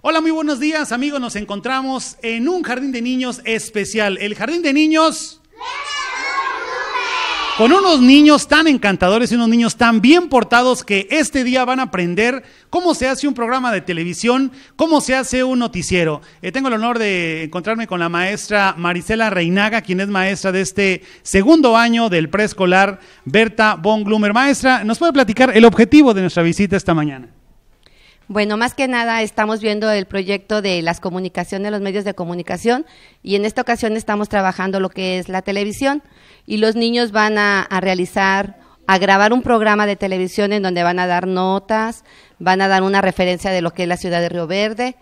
Hola, muy buenos días, amigos. Nos encontramos en un jardín de niños especial, el jardín de niños con unos niños tan encantadores y unos niños tan bien portados que este día van a aprender cómo se hace un programa de televisión, cómo se hace un noticiero. Eh, tengo el honor de encontrarme con la maestra Marisela Reinaga, quien es maestra de este segundo año del preescolar Berta von Glumer. Maestra, ¿nos puede platicar el objetivo de nuestra visita esta mañana? Bueno, más que nada estamos viendo el proyecto de las comunicaciones, los medios de comunicación, y en esta ocasión estamos trabajando lo que es la televisión, y los niños van a, realizar, a grabar un programa de televisión en donde van a dar notas, van a dar una referencia de lo que es la ciudad de Río Verde,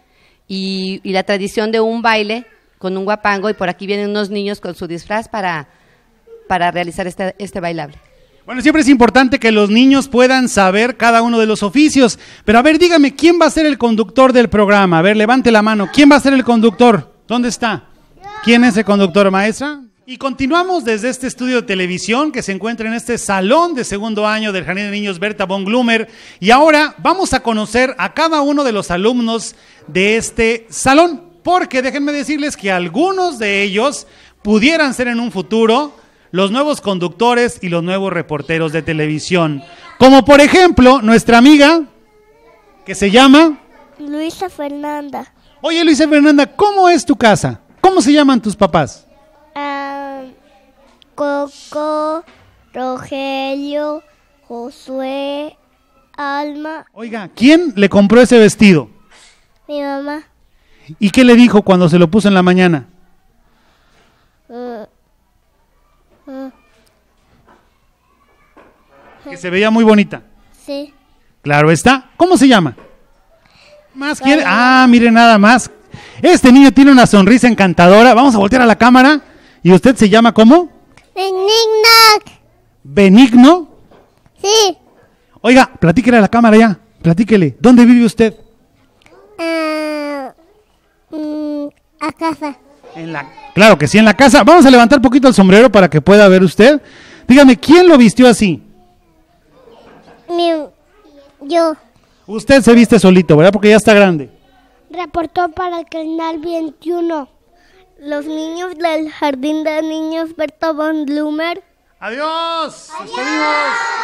y, la tradición de un baile con un guapango, y por aquí vienen unos niños con su disfraz para, realizar este, este bailable. Bueno, siempre es importante que los niños puedan saber cada uno de los oficios. Pero a ver, dígame, ¿quién va a ser el conductor del programa? A ver, levante la mano. ¿Quién va a ser el conductor? ¿Dónde está? ¿Quién es el conductor, maestra? Y continuamos desde este estudio de televisión que se encuentra en este salón de segundo año del Jardín de Niños Berta von Glumer. Y ahora vamos a conocer a cada uno de los alumnos de este salón, porque déjenme decirles que algunos de ellos pudieran ser en un futuro los nuevos conductores y los nuevos reporteros de televisión. Como por ejemplo nuestra amiga que se llama Luisa Fernanda. Oye Luisa Fernanda, ¿cómo es tu casa? ¿Cómo se llaman tus papás? Ah, Coco, Rogelio, Josué, Alma. Oiga, ¿quién le compró ese vestido? Mi mamá. ¿Y qué le dijo cuando se lo puso en la mañana? Que se veía muy bonita. Sí. Claro está. ¿Cómo se llama? ¿Más quiere? Ah, mire nada más. Este niño tiene una sonrisa encantadora. Vamos a voltear a la cámara. ¿Y usted se llama cómo? Benigno. ¿Benigno? Sí. Oiga, platíquele a la cámara ya. Platíquele. ¿Dónde vive usted? Ah, mm, a casa. claro que sí, en la casa. Vamos a levantar un poquito el sombrero para que pueda ver usted. Dígame, ¿quién lo vistió así? yo. Usted se viste solito, ¿verdad? Porque ya está grande. Reportó para el canal 21. Los niños del jardín de niños Berto von Blumer. ¡Adiós! ¡Adiós!